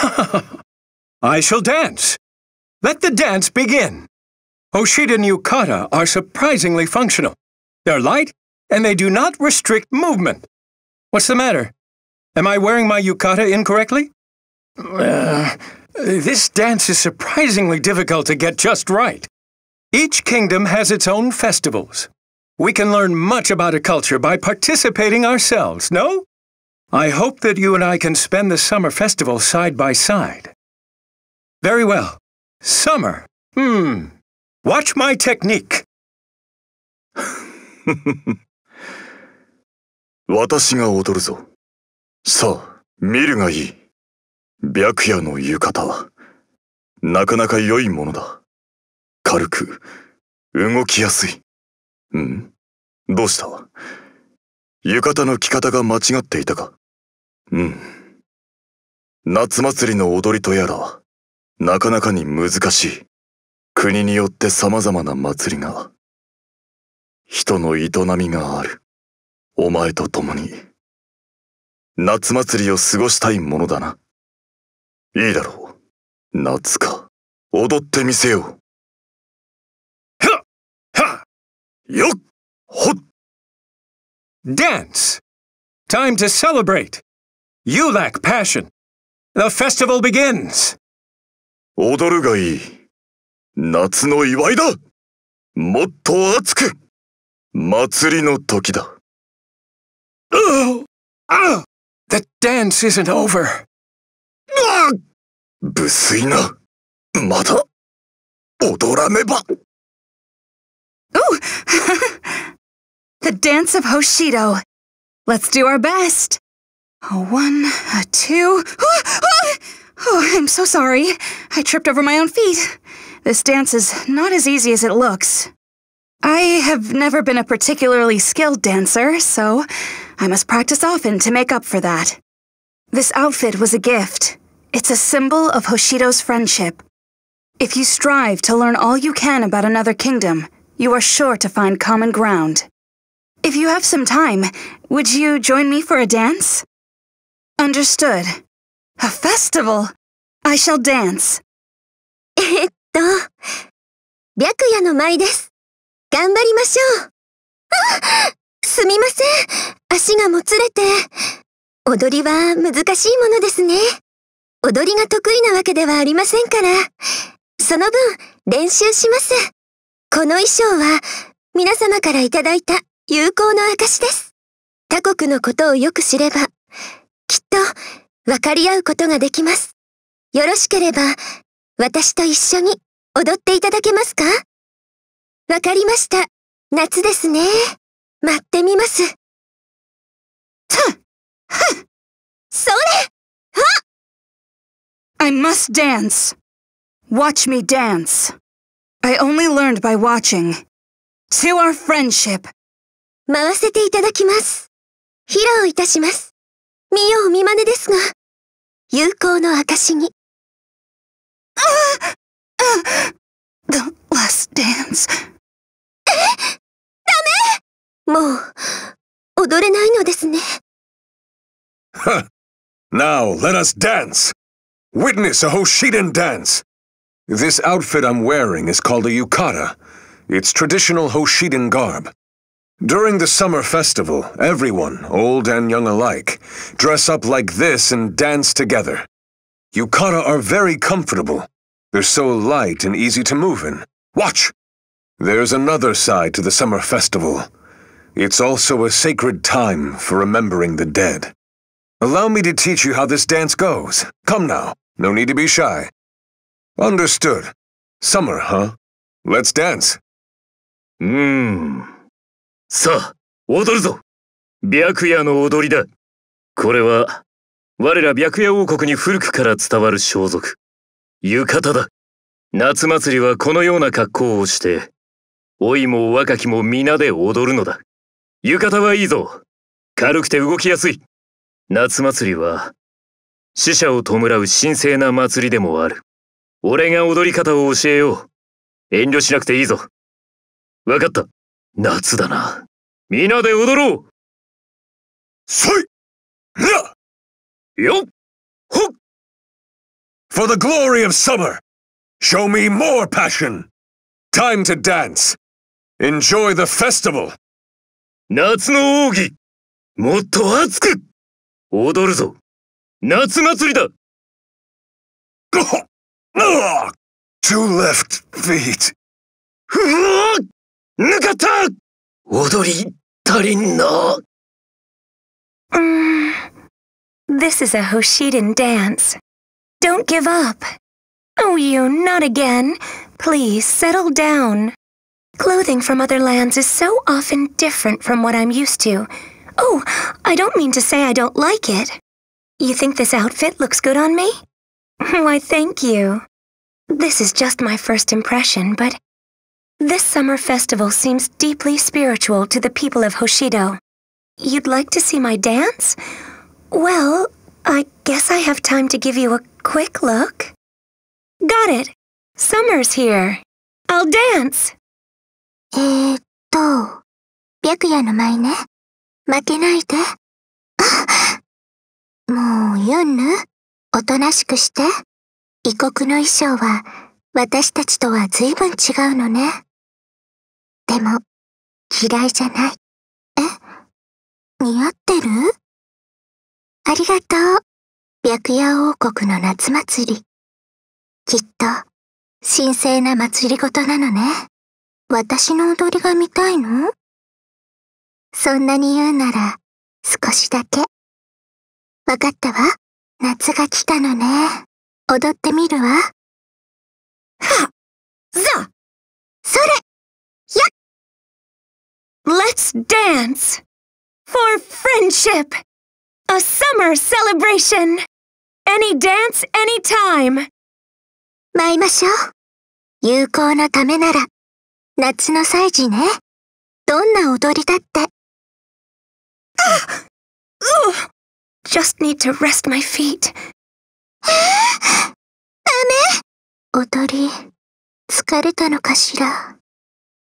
I shall dance. Let the dance begin. Oshida and yukata are surprisingly functional. They're light, and they do not restrict movement. What's the matter? Am I wearing my yukata incorrectly? Uh, this dance is surprisingly difficult to get just right. Each kingdom has its own festivals. We can learn much about a culture by participating ourselves, no? I hope that you and I can spend the summer festival side by side. Very well. Summer. Hmm. Watch my technique. 私が踊るぞ。さあ、見るがいい。白夜の浴衣は、なかなか良いものだ。軽く、動きやすい。うんどうした浴衣の着方が間違っていたかうん。夏祭りの踊りとやら、なかなかに難しい。国によって様々な祭りが、人の営みがある。お前と共に、夏祭りを過ごしたいものだな。いいだろう。夏か。踊ってみせよう。ははよっほっダンス Time to celebrate! You lack passion. The festival begins. 踊るがいい。夏の祝いだもっと熱く祭りの時だ。Uh, uh, the dance isn't over. 無粋な。まだ踊らねば。Oh! the dance of Hoshido. Let's do our best. A one, a two. Oh, oh, oh, I'm so sorry. I tripped over my own feet. This dance is not as easy as it looks. I have never been a particularly skilled dancer, so I must practice often to make up for that. This outfit was a gift. It's a symbol of Hoshido's friendship. If you strive to learn all you can about another kingdom, you are sure to find common ground. If you have some time, would you join me for a dance? Understood. A festival! I shall dance. えっと、白夜の舞です。頑張りましょう。すみません。足がもつれて。踊りは難しいものですね。踊りが得意なわけではありませんから。その分、練習します。この衣装は、皆様からいただいた友好の証です。他国のことをよく知れば、きっと分かり合うことができます。よろしければ私と一緒に踊っていただけますかわかりました。夏ですね。待ってみます。ふっふっそれは I must dance. Watch me dance. I only learned by watching. To our friendship. 回せていただきます。披露いたします。見よう見まねですが、友好の証に。The last dance. えダメもう、踊れないのですね。Now let us dance! Witness a h o s h i d e n dance! This outfit I'm wearing is called a yukata. It's traditional h o s h i d e n garb. During the summer festival, everyone, old and young alike, dress up like this and dance together. Yukata are very comfortable. They're so light and easy to move in. Watch! There's another side to the summer festival. It's also a sacred time for remembering the dead. Allow me to teach you how this dance goes. Come now, no need to be shy. Understood. Summer, huh? Let's dance. Mmm. さあ、踊るぞ白夜の踊りだ。これは、我ら白夜王国に古くから伝わる装束、浴衣だ。夏祭りはこのような格好をして、老いも若きも皆で踊るのだ。浴衣はいいぞ。軽くて動きやすい。夏祭りは、死者を弔う神聖な祭りでもある。俺が踊り方を教えよう。遠慮しなくていいぞ。わかった。夏だな。皆で踊ろうそいなよっほっ For the glory of summer, show me more passion. Time to dance. Enjoy the festival. 夏の奥義、もっと熱く踊るぞ夏祭りだッ Two left feet. This is a Hoshidan dance. Don't give up. Oh, you, not again. Please, settle down. Clothing from other lands is so often different from what I'm used to. Oh, I don't mean to say I don't like it. You think this outfit looks good on me? Why, thank you. This is just my first impression, but this summer festival seems deeply spiritual to the people of Hoshido. You'd like to see my dance? Well, I guess I have time to give you a quick look. Got it! Summer's here. I'll dance! えー、っと、白夜の舞ね。負けないで。もう、ユンヌ、おとなしくして。異国の衣装は、私たちとは随分違うのね。Eh, oh. でも、嫌いじゃない。え似合ってるありがとう。白夜王国の夏祭り。きっと、神聖な祭りごとなのね。私の踊りが見たいのそんなに言うなら、少しだけ。わかったわ。夏が来たのね。踊ってみるわ。はっざそれ Let's dance! For friendship! A summer celebration! Any dance, any time! 舞いましょう。有効なためなら、夏の祭事ね。どんな踊りだって。Just need to rest my feet. ダメ踊り、疲れたのかしら。